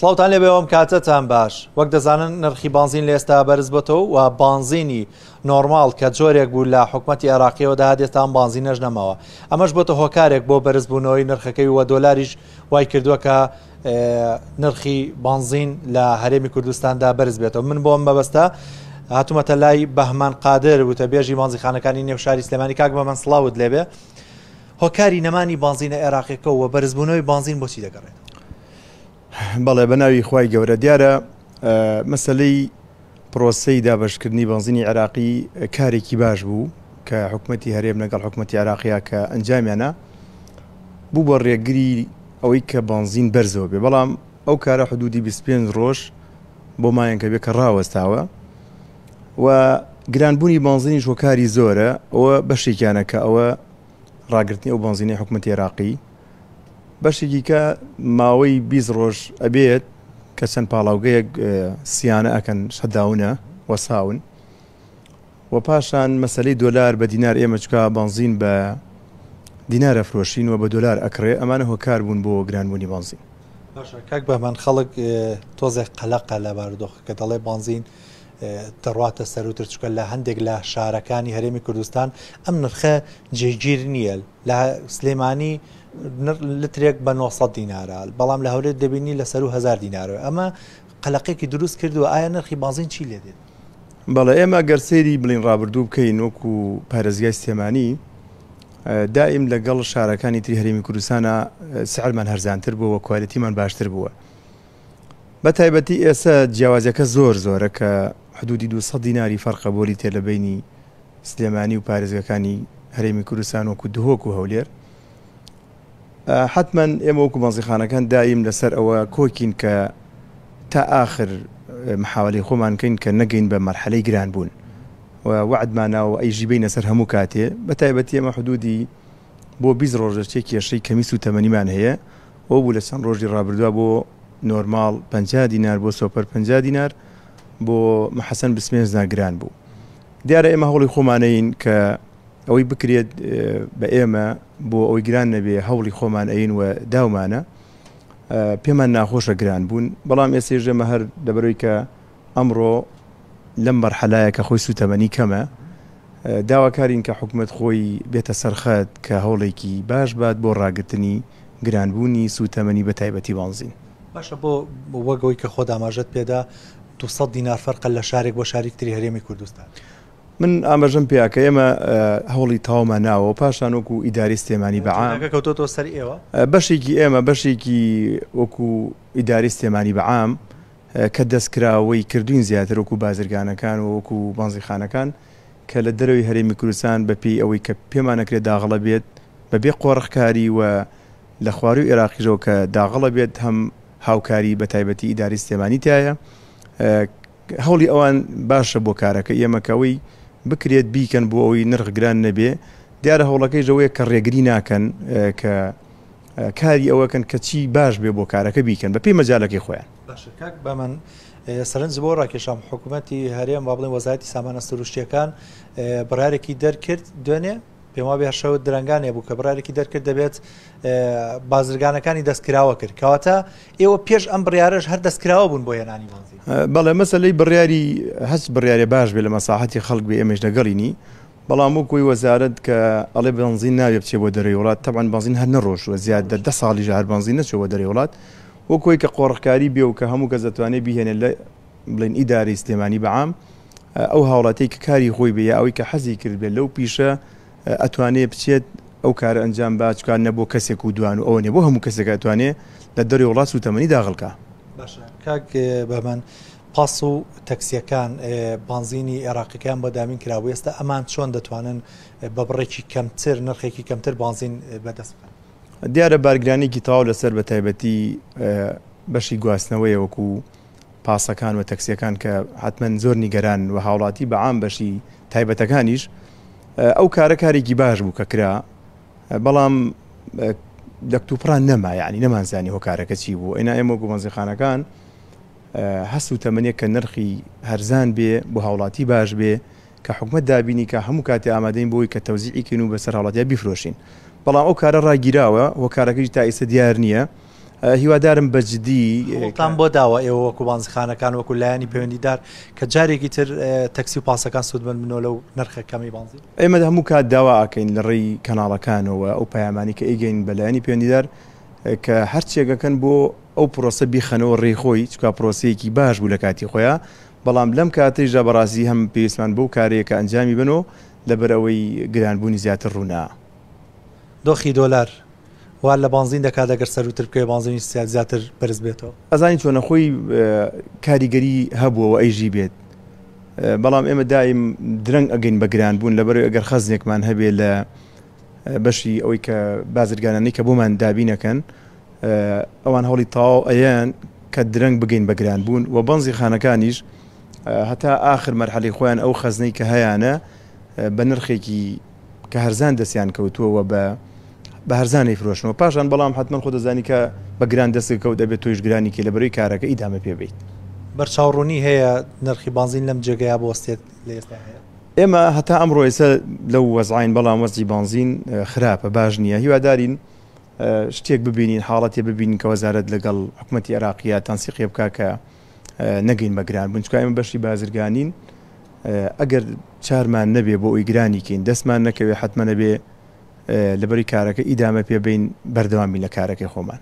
سلااوان لێ بێەوەم کاتەتان باش وەک دەزانن نرخی بانزین لێستا بەرز بەتەوە و بانزینی نۆرمال کە جۆرێک بوو لە حکوومەتتی عراقیەوە داهاتێتان بانزی نەژنەمەوە ئەمەش بۆتە هۆکارێک بۆ بەرزبوونەوەی نرخەکەی وە دۆلاریش وای کردووە کە نرخی بانزین لە هەرێمی کوردستاندا بەرز بێتەوە من بۆم بەبستا هاتوومەتە لای بەهمان قادر وتە بێژی مانزیخانەکانی نێوشاری سلمانی کاک بە من سلااوت لێبێ هۆکاری نەمانی بانزینە عێراقیەکە و بەرزبوونەوەی بانزین بۆچی دەگەڕێت بەڵێ بەناوی خی گەورە دیارە مەسلەی پرۆسەی دابشکردنی بنزینی عراقی کارێکی باش بوو کە حکوومەتتی هەرێم لەگەڵ حکوومەتتی عراقیە کە ئەنجامیانە بوو بە ڕێگری ئەوەی کە بنزین بەرزەوە بێ بەڵام ئەو کارە حدودی 25 ڕۆژ بۆ مایەن کە بێکە ڕاوەستاوە و گرانبوونی بنزینی شۆکاری زۆرە ئەوە بەشێکیانە کە ئەوە ڕاگررتنی ئەو بنزینی حکوومەتتی عراقی بەشێکی کە ماوەی بیست ڕۆژ ئەبێت کە چەند پاڵاوگەیەک سیانە ئەکەن شەداونە وەساون و پاشان مەسلەی دۆلار بە دینار ئێمە چکا بانزین بە دینارە فرۆشین و بە دۆلار ئەکرێ ئەمانە هۆکار بوون بۆ گرانبوونی بانزین کاک بەمان خەڵک تۆزێک قەلەقە لە باردۆخ کە دەڵێ بانزین دەڕاتە سەروتر چکە لە هەندێک لە شارەکانی هەرێمی کوردستان ئەم نرخە جێگیر نییە لە سلێمانی لترێک بە 900 دیناە بەڵام لە هەورێت دەبینی لەسەر و هزار دیناەوە ئەمە قەلقێکی دروست کردووە ئایا نرخی بازین چی لێ دێت بەڵێ ئێمە گەرسێری بڵین ڕابردوو بکەین وەکو پارێزگای سێمانی دائیم لەگەڵ شارەکانی تری هەرمی کوردستانە سعرمان هەرزانتر بووە کوالەتیمان باشتر بووە بە تایبەتی ئێستا جیاوازەکە زۆر زۆرە کە حدودی 200 دیناری فەرقە بۆلی تێلەبینی سلێمانی و پارێزگەکانی هەرێمی کوردستان وەکو دهۆک و هەولێر حتمما ئێمە وەکو مەزیخانەکان دایم لەسەر ئەوە کۆکین کە تا آخر مححاولی خۆمانکەین کە نەگەین بە مەرحەلەی گران بوون وعدمانەوە ئەیژی بین لەسەر هەموو کاتێ بە تایبەتی ئەمە حدودی بۆ بیست ڕۆژەشتێک کێشەی کەمیس و تەمەنیمان هەیە ئەو بوو لە چەند ڕۆژی ڕابردووە بۆ نۆرمال پ دینار بۆ سۆپەر پ دینار بۆ محەسەن بسمێنز ناگران بوو دیارە ئێمە هەوڵی خۆمانەین کە ئەوەی بکرێت بە ئێمە بۆ ئەوی گران نەبێ هەوڵی خۆمان ئەین وە داومانە پێمان ناخۆشە گران بوون بەڵام ئێسێژێمە هەر دەبەرەوەی کە ئەمڕۆ لەم بەرحەلایە کە خۆی سوتەمەنی کەمە داواکارین کە حکومت خۆی بێتە سەرخەت کە هەوڵێکی باش بات بۆ ڕاگرتنی گرانبوونی سوتەمەنی بە تایبەتی بانزین باشە بۆ وەگەوەی کە خۆ داماژەت پێدا 200 دینار فەرقە لە شارێک بۆ شارێک تری هەرێمی کوردستان. من ئاماژم پیاکە ئێمە هەوڵی تاومە ناوە پاشان وەکو ئیداری سلێمانی بەعاکەوتۆ سەر ئێوە بەشێکی ئێمە بەشێکی وەکو ئیداری سلێمانی بەعام کە دەستکراوەی کردوین زیاتر وەکو بازرگانەکان و وەکو بانزیخانەکان کە لە دەرەوەی هەرێمی کوردستان بەپی ئەوەی کە پێمانەکرێت داغڵە بێت بەبێ قۆڕخکاری و لە خواروی عێراقیژەوە کە داغڵە بێت هەم هاوکاری بە تایبەتی ئیداری سلێمانی تایە هەوڵی ئەوان باشە بۆ کارەکە ئێمەکەوەی بکرێت بیکەن بۆ ئەوی نرخ گران نەبێ دیارە هەوڵەکەی ژەوەیە کە ڕێگری ناکەن کە کاری ئەوەکەن کە چی باش بێ بۆ کارەکە بیکەن بە پێی مەجالەکەی خۆیان بە من سرنج بۆ ڕاکێشام حکوومەتتی هەرێم با بڵێن وەزایەتی سامانە سروشتیەکان بڕارێکی دەرکرد دوێنێ پێما بێ شەوت درنگانێ بوو کە برارێکی دەرکرد دەبێت بازرگانەکانی دەستکراوە کرد کەواتە ئێوە پێش ئەم بڕیارش هەر دەستکراوە بوون بۆ یەنانی مانزی بەڵێ مەسلەی بڕیاری هەست بڕیارێ باش بێ لە مەساحەتی خەڵک بێ ئێمەش دەگەڵینی بەڵام وکوی وەزارت کە ئەڵێ بنزین ناوێ بچێ بۆ دەرەی وڵات تەبان بنزین هەر نەڕۆژ وە زیاد دە ساڵی ژهر بنزین نەچێ بۆ دەرەی وڵات وەکۆی کە قۆڕخکاری بێ و کە هەموو کە دەتوانێت بیهێنێت لە بڵێن ئیداری سلێمانی بەعام ئەو هاوڵاتی کە کاری خۆی بێ ئەوەی کە حەزی کرد بێت لەو پیشە ئەتوانێت بچێت ئەو کارە ئەنجام باچکار نەبوو کەسێک و دوان و ئەوە نێ بۆ هەموو کەسێک ئەتوانێ لە دەری وڵاست و تەمەنی داغڵکە کاک بەمان پاس و تەکسیەکان بانزینی عێراقیەکان بەدامین کراوە ئێستا ئەمان چۆن دەتوانن بە بڕێکی کەمتر نرخێکی کەمتر بانزین بەدەست دیارە بارگرانێکی تاو لەسەر بە تایبەتی بەشی گواستنەوەی وەکو پاسەکان و تەکسیەکان کە حتمما زۆر نیگەران و هاوڵاتی بەعام بەشی تایبەتەکانیش ئەو کارە کارێکی باش بوو کە کرا بەڵام دەکتوپران نەما یعنی نەمانزانی هۆکارەکە چی بوو ئەینا ئێمە گومەزیخانەکان هەست و تەمەنیە کە نرخی هەرزان بێ بۆ هاوڵاتی باش بێ کە حکومت دابینی کە هەموو کاتی ئامادەین بۆی کە تەوزیعیکن و بەسەر هاوڵاتیا بیفرۆشین بەڵام ئەو کارە ڕاگیراوە هۆکارەکەی تا ئێستا دیار نییە هیوادارم بەجددی تان بۆ داوە ئێوە وەکو بانزخانەکان وەکو لایانی پەیوەندیدار کە جارێکی تر تەکسی و پاسەکان سوود بن منۆ لەو نرخەکەمی بانزی ئێمە هەموو کات داوا ئاکەین لە ڕێی کەناڵەکانەوە ئەو پەیامانی کە ئیگەین بە لایانی پەیوەندیدار کە هەرچێگەکەن بۆ ئەو پرۆسە بیخەنەوە ڕێخۆی چکا پرۆسەیەکی باش بوو لە کاتی خۆیان بەڵام لەم کاتیژە بەڕاستی هەم پێسمان بۆ کارێکە ئەنجامی بنەوە لەبەرەوەی گرانبوونی زیاتر ڕوونا دۆخی دۆلار وا لە بانزین دەکات دەگەر سەروتر بکە بانزینی سیات زیاتر پرز بێتەوە ئەزانی چۆنە خۆی کاریگەری هەبووەوە ئەیژی بێت بەڵام ئێمە دایم درەنگ ئەگەین بەگران بوون لەبەر ئەگەر خەزنێکمان هەبێ لە بەشی ئەوەی کە بازرگانانی کە بۆمان دابینەکەن ئەوان هەوڵی تاو ئەیان کە درەنگ بگەین بەگران بوون و بەنزی خانەکانیش هەتا آخر مەرحەلی خۆیان ئەو خەزنەی کە هەیانە بە نرخێکی کە هەرزان دەستیان کەوتووەوە بە بە هەرزانانی فرۆشنەوە پاشان بەڵام حتمما خۆ دەزانی کە بە گران دەستکەوت دەبێت تویش گرانی کە لە بەروی کارەکە ئیدامە پێ بیت بەرچاوڕوونی هەیە نرخی بانزین لەم جێگەیە بۆستێت لە ئێستا هەیە ئێمە هەتا ئەمڕۆ ئێستا لەو وەزعین بەڵام وەزی بانزین خراپە باش نییە هیوادارین شتێک ببینین حاڵەتی ببین کە وەزارت لەگەڵ حکوومەتتی عراقیە تانسیقی بکاکە نەگەین بەگران بنچکایمە بەشی بازرگانین ئەگەر چارمان نەبێ بۆ ئەوی گرانیکەین دەستمان نەکەوێ حتممە نەبێ لەبەری کارەکە ئیدامە پێبین بەردەوامی لە کارەکەی خۆمان